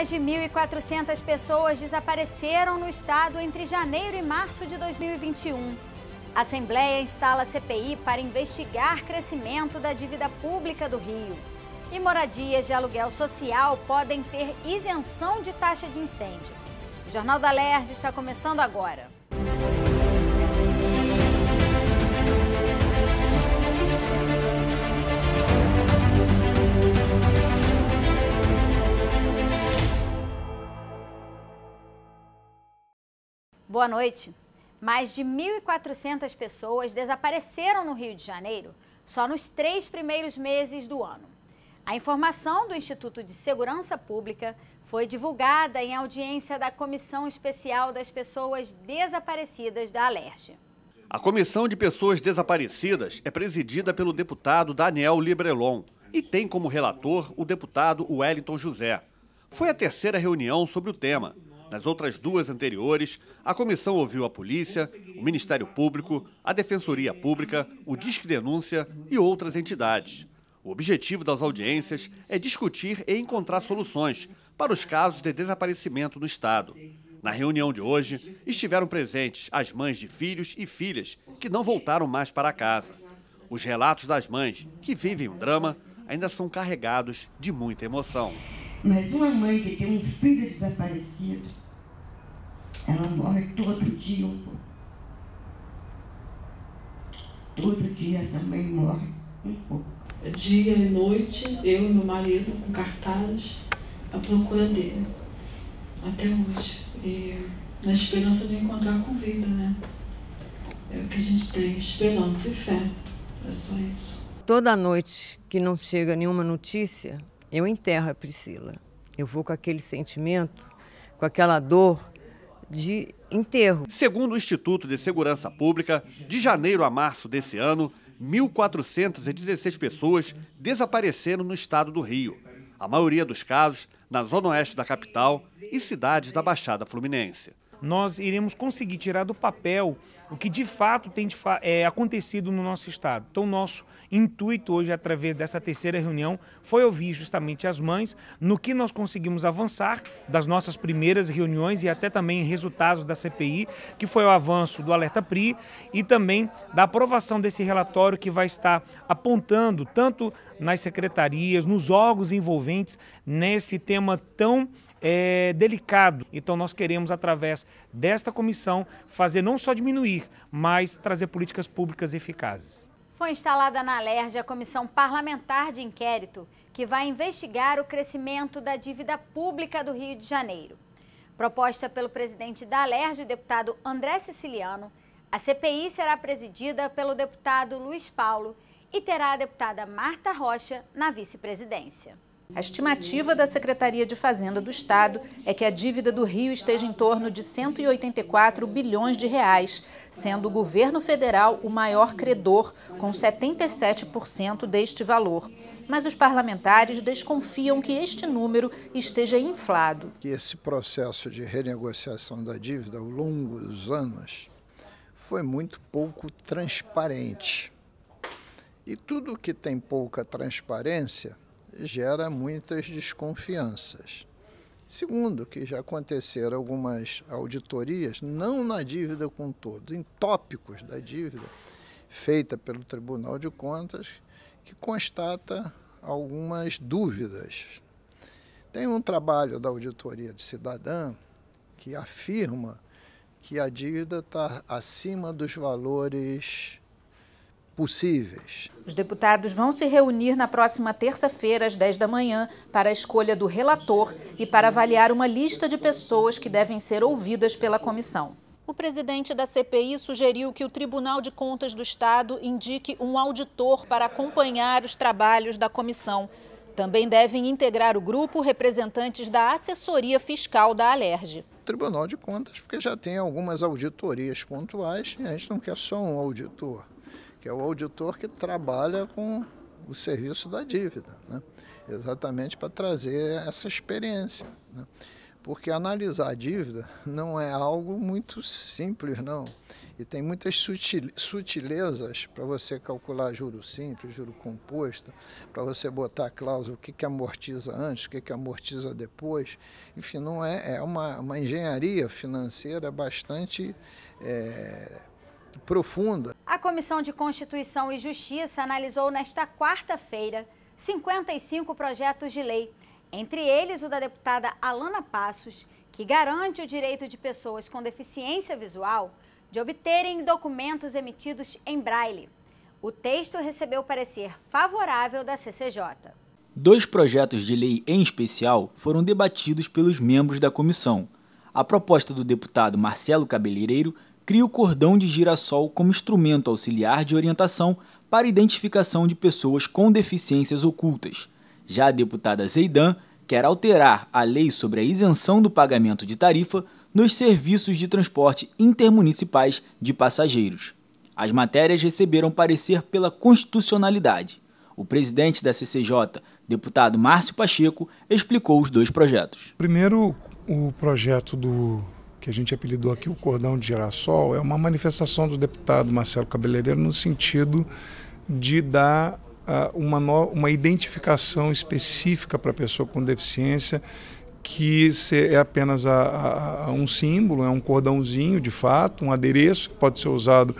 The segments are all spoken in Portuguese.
Mais de 1.400 pessoas desapareceram no estado entre janeiro e março de 2021. A Assembleia instala CPI para investigar crescimento da dívida pública do Rio. E moradias de aluguel social podem ter isenção de taxa de incêndio. O Jornal da Lerj está começando agora. Boa noite. Mais de 1.400 pessoas desapareceram no Rio de Janeiro só nos três primeiros meses do ano. A informação do Instituto de Segurança Pública foi divulgada em audiência da Comissão Especial das Pessoas Desaparecidas da Alerj. A Comissão de Pessoas Desaparecidas é presidida pelo deputado Daniel Librelon e tem como relator o deputado Wellington José. Foi a terceira reunião sobre o tema. Nas outras duas anteriores, a comissão ouviu a polícia, o Ministério Público, a Defensoria Pública, o Disque Denúncia e outras entidades. O objetivo das audiências é discutir e encontrar soluções para os casos de desaparecimento no Estado. Na reunião de hoje, estiveram presentes as mães de filhos e filhas que não voltaram mais para casa. Os relatos das mães que vivem um drama ainda são carregados de muita emoção. Mas uma mãe que tem um filho desaparecido ela morre todo dia um pouco. Todo dia essa mãe morre um pouco. Dia e noite, eu e meu marido com cartaz à procura dele. Até hoje. E na esperança de encontrar com vida, né? É o que a gente tem, esperança e fé. É só isso. Toda noite que não chega nenhuma notícia, eu enterro a Priscila. Eu vou com aquele sentimento, com aquela dor de enterro. Segundo o Instituto de Segurança Pública, de janeiro a março desse ano, 1.416 pessoas desapareceram no estado do Rio. A maioria dos casos na zona oeste da capital e cidades da Baixada Fluminense nós iremos conseguir tirar do papel o que de fato tem de fa é, acontecido no nosso Estado. Então, nosso intuito hoje, através dessa terceira reunião, foi ouvir justamente as mães no que nós conseguimos avançar das nossas primeiras reuniões e até também resultados da CPI, que foi o avanço do Alerta PRI e também da aprovação desse relatório que vai estar apontando tanto nas secretarias, nos órgãos envolventes nesse tema tão é, delicado. Então nós queremos, através desta comissão, fazer não só diminuir, mas trazer políticas públicas eficazes. Foi instalada na Alerj a Comissão Parlamentar de Inquérito, que vai investigar o crescimento da dívida pública do Rio de Janeiro. Proposta pelo presidente da Alerj, deputado André Siciliano, a CPI será presidida pelo deputado Luiz Paulo e terá a deputada Marta Rocha na vice-presidência. A estimativa da Secretaria de Fazenda do Estado é que a dívida do Rio esteja em torno de 184 bilhões de reais, sendo o governo federal o maior credor, com 77% deste valor. Mas os parlamentares desconfiam que este número esteja inflado. Esse processo de renegociação da dívida ao longo dos anos foi muito pouco transparente. E tudo que tem pouca transparência gera muitas desconfianças. Segundo, que já aconteceram algumas auditorias, não na dívida com todo, em tópicos da dívida, feita pelo Tribunal de Contas, que constata algumas dúvidas. Tem um trabalho da Auditoria de Cidadã que afirma que a dívida está acima dos valores possíveis. Os deputados vão se reunir na próxima terça-feira, às 10 da manhã, para a escolha do relator e para avaliar uma lista de pessoas que devem ser ouvidas pela comissão. O presidente da CPI sugeriu que o Tribunal de Contas do Estado indique um auditor para acompanhar os trabalhos da comissão. Também devem integrar o grupo representantes da assessoria fiscal da Alerj. Tribunal de Contas, porque já tem algumas auditorias pontuais e a gente não quer só um auditor que é o auditor que trabalha com o serviço da dívida, né? exatamente para trazer essa experiência. Né? Porque analisar a dívida não é algo muito simples, não. E tem muitas sutilezas para você calcular juro simples, juro composto, para você botar a cláusula o que, que amortiza antes, o que, que amortiza depois. Enfim, não é, é uma, uma engenharia financeira bastante é, profunda. A Comissão de Constituição e Justiça analisou nesta quarta-feira 55 projetos de lei, entre eles o da deputada Alana Passos, que garante o direito de pessoas com deficiência visual de obterem documentos emitidos em braille. O texto recebeu parecer favorável da CCJ. Dois projetos de lei em especial foram debatidos pelos membros da comissão. A proposta do deputado Marcelo Cabeleireiro cria o cordão de girassol como instrumento auxiliar de orientação para identificação de pessoas com deficiências ocultas. Já a deputada Zeidan quer alterar a lei sobre a isenção do pagamento de tarifa nos serviços de transporte intermunicipais de passageiros. As matérias receberam parecer pela constitucionalidade. O presidente da CCJ, deputado Márcio Pacheco, explicou os dois projetos. Primeiro, o projeto do que a gente apelidou aqui o cordão de girassol, é uma manifestação do deputado Marcelo Cabeleireiro no sentido de dar uh, uma, no, uma identificação específica para a pessoa com deficiência que é apenas a, a, a um símbolo, é um cordãozinho de fato, um adereço que pode ser usado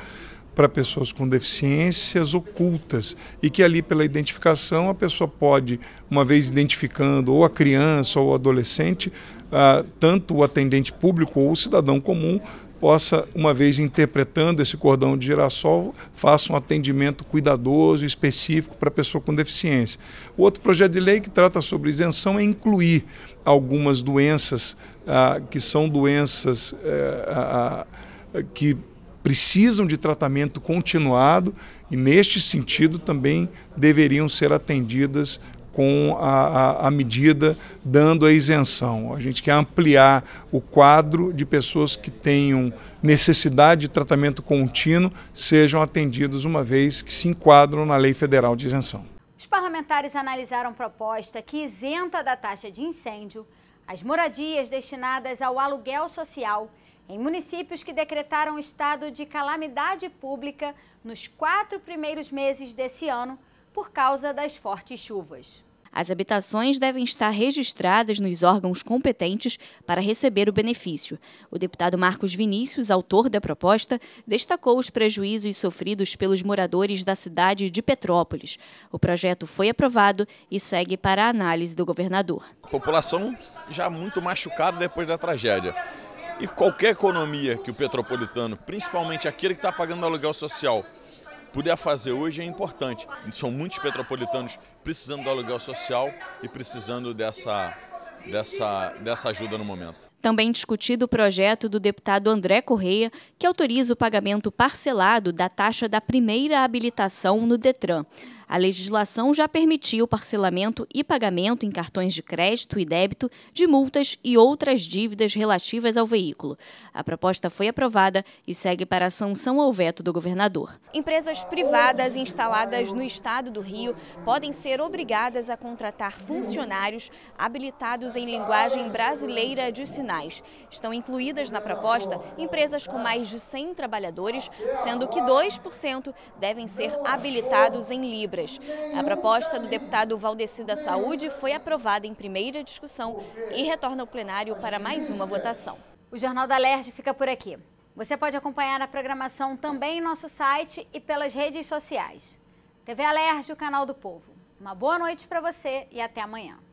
para pessoas com deficiências ocultas e que ali pela identificação a pessoa pode, uma vez identificando ou a criança ou o adolescente, ah, tanto o atendente público ou o cidadão comum possa, uma vez interpretando esse cordão de girassol, faça um atendimento cuidadoso, específico para a pessoa com deficiência. O outro projeto de lei que trata sobre isenção é incluir algumas doenças ah, que são doenças eh, que precisam de tratamento continuado e, neste sentido, também deveriam ser atendidas com a, a, a, medida dando a isenção. A gente quer ampliar o quadro de pessoas que tenham necessidade de tratamento contínuo sejam atendidos uma vez que se enquadram na Lei Federal de Isenção. Os parlamentares analisaram proposta que isenta da taxa de incêndio as moradias destinadas ao aluguel social em municípios que decretaram estado de calamidade pública nos quatro primeiros meses desse ano por causa das fortes chuvas. As habitações devem estar registradas nos órgãos competentes para receber o benefício. O deputado Marcos Vinícius, autor da proposta, destacou os prejuízos sofridos pelos moradores da cidade de Petrópolis. O projeto foi aprovado e segue para a análise do governador. A população já muito machucada depois da tragédia. E qualquer economia que o petropolitano, principalmente aquele que está pagando aluguel social, puder fazer hoje é importante. São muitos petropolitanos precisando do aluguel social e precisando dessa, dessa, dessa ajuda no momento. Também discutido o projeto do deputado André Correia, que autoriza o pagamento parcelado da taxa da primeira habilitação no Detran. A legislação já permitia o parcelamento e pagamento em cartões de crédito e débito de multas e outras dívidas relativas ao veículo. A proposta foi aprovada e segue para a sanção ao veto do governador. Empresas privadas instaladas no estado do Rio podem ser obrigadas a contratar funcionários habilitados em linguagem brasileira de sinais. Estão incluídas na proposta empresas com mais de 100 trabalhadores, sendo que 2% devem ser habilitados em Libras obras. A proposta do deputado Valdeci da Saúde foi aprovada em primeira discussão e retorna ao plenário para mais uma votação. O Jornal da LERJ fica por aqui. Você pode acompanhar a programação também em nosso site e pelas redes sociais. TV Alerj, o canal do povo. Uma boa noite para você e até amanhã.